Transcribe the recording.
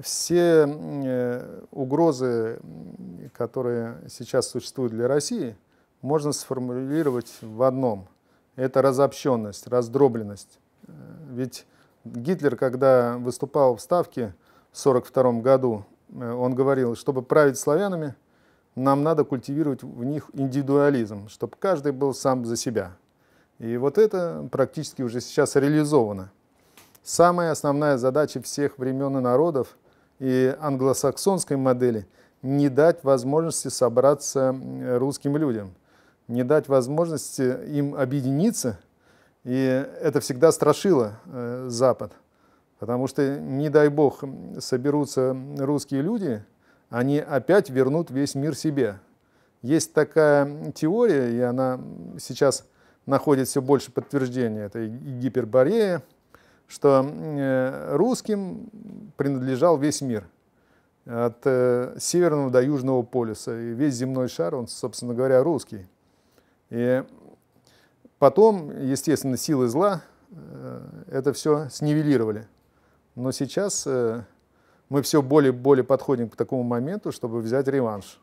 Все э, угрозы, которые сейчас существуют для России, можно сформулировать в одном. Это разобщенность, раздробленность. Э, ведь Гитлер, когда выступал в Ставке в 1942 году, э, он говорил, чтобы править славянами, нам надо культивировать в них индивидуализм, чтобы каждый был сам за себя. И вот это практически уже сейчас реализовано. Самая основная задача всех времен и народов и англосаксонской модели – не дать возможности собраться русским людям, не дать возможности им объединиться. И это всегда страшило э, Запад. Потому что, не дай бог, соберутся русские люди, они опять вернут весь мир себе. Есть такая теория, и она сейчас находит все больше подтверждения. Это Гиперборея, что э, русским принадлежал весь мир от э, северного до южного полюса. И весь земной шар, он, собственно говоря, русский. И потом, естественно, силы зла э, это все снивелировали. Но сейчас мы все более более подходим к такому моменту, чтобы взять реванш.